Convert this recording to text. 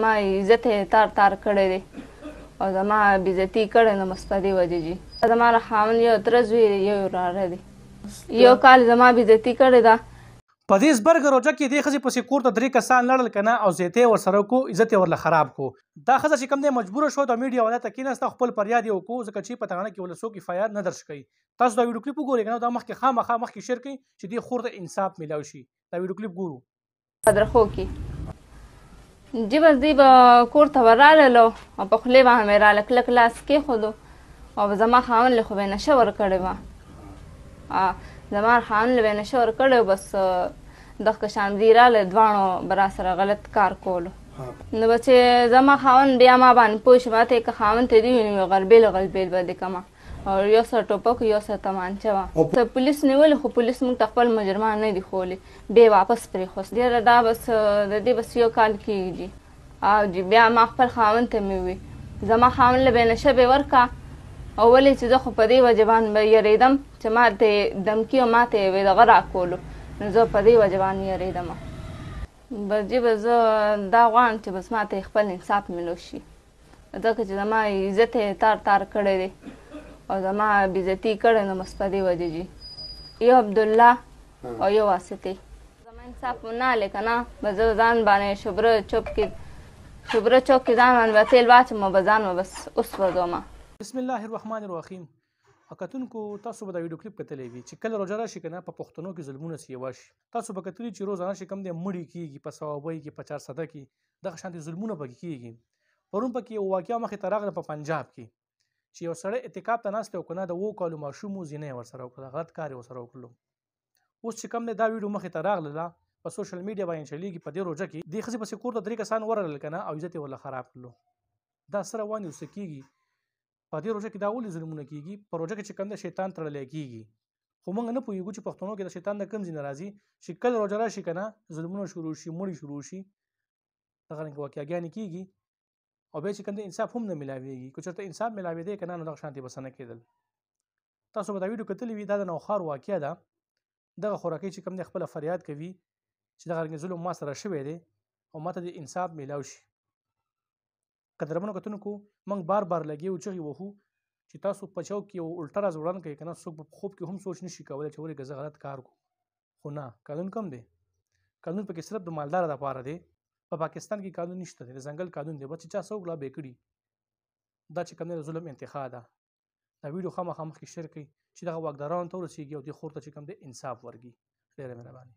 زما عزت تار تار کړی دی او زما بیزتی کړی نو مست دی وجه جی زما خاون یو ترز وی یو راره دی یو کال زما بیزتی کړی دا په دې سبرګ روجه کې دې خزي پسې کور ته درې کسان لړل کنه او زیته ور سره کو عزت ورله خراب کو دا خزه چې کم دې مجبور شو د میډیا ولا ته کیناسته خپل فریاد یو کو ځکه چې پتاغه کې ول سو کې فایار نه درشکې تاسو دا ویډیو کلیپ وګورئ کنه دا مخکې خامخا مخکې شیر کړئ چې دې خور ته انصاف میلاوي شي دا ویډیو کلیپ ګورو درخو کې جی بس دی به کور ته وراله او په خولې به مې راله کلک لاس کېښودو او زما خاوند له خو به نشه ورکړې وه زما خاوند له به نشه ورکړې بس دغه شان دی راله دواړو به راسره غلط کار کولو نو بچې زما خاوند بیا ما باندې پوه شوه ته که خاوند ته دي ونیوي غربیل غلبیل به دې کمه او یو سر ټوپک یو سر تمانچه وه ته پولیس نیولې خو پولیس موږ ته خپل مجرمان نه دي ښوولي بیا واپس پرېښوست ډېره دا بس د دې بس یو کال کېږي جی او جی بیا ما خپل خاوند ته مې ووي زما خاوند له بې نشه بې ورکه او ولې چې زه خو په دې وجه باندې یېرېدم چې ما ته دمکي او ما ته یې وې دغه راکولو نو زه په دې وجه باندې یېرېدم بس جی به زه دا غواړم چې بس ما ته خپل انصاف ملو شي ځکه چې زما عزت یې تار تار کړی دی او زما بیزتی کړه نو مسپدی وجه جی یو عبد الله او یو واسطه زما انصاف نه لیکنه بزو ځان باندې شبره چوب کې شبره چوب کې ځان باندې تیل واچم بزان بس اوس وځم بسم الله الرحمن الرحیم کتونکو تاسو به دا ویډیو کلیپ کتلی وي چې کله روزه راشي کنه په پښتنو کې ظلمونه سیوا شي تاسو به کتلی چې روزانه شي کم دی مړی کیږي په ثوابوي کې په 400 کې دغه شانتي ظلمونه پکې کیږي پرون پکې یو واقعیا مخې ته راغله په پنجاب کې چې یو سړی اعتکاف ته ناست او کنه د وو کالو ماشوم زینې ورسره وکړه غلط کار ورسره وکړو اوس چې کوم دا ویډیو مخې ته راغله په سوشل میډیا باندې چلیږي په دې روزه کې د خزي پسې کور ته درې کسان ورل کنه او عزت ولا خراب کړو دا سره وانه وسکیږي په دې روزه کې دا ولې ظلمونه کیږي په روزه کې چې کوم د شیطان تړل کیږي خو موږ نه پوهیږو چې پښتنو کې د شیطان د کم ځای ناراضي چې کله روزه راشي کنه ظلمونه شروع شي مړی شروع شي دغه واقعیان کیږي او به چې کوم انصاف هم نه ملاويږي که چېرته انصاف ملاوي دی کنه نو د شانتي بسنه کېدل تاسو به دا ویډیو کتلی وي دا د نوخار واقعیا ده دغه خوراکي چې کوم خپل فریاد کوي چې دغه رنګ ظلم ما سره شوی دی او ماته د انصاف میلاو شي قدرمنو کتونکو موږ بار بار لګي او چغي وهو چې تاسو په چوک کې الټا راز وړاندې کوي کنه څوک په خوب کې هم سوچ نشي کولای چې ولې غزه غلط کار کو خو نه قانون کم دی قانون پکې صرف د مالدار لپاره دی په پاکستان کې قانون نشته دی ځنګل قانون دی بچ چا څوک لا بیکړي دا چې کوم ظلم انتخا ده دا ویډیو خامخا مخکې شیر کړئ چې دغه واکدارانو ته ورسیږي او د خور ته چې کوم د انصاف ورګي ډېره مهرباني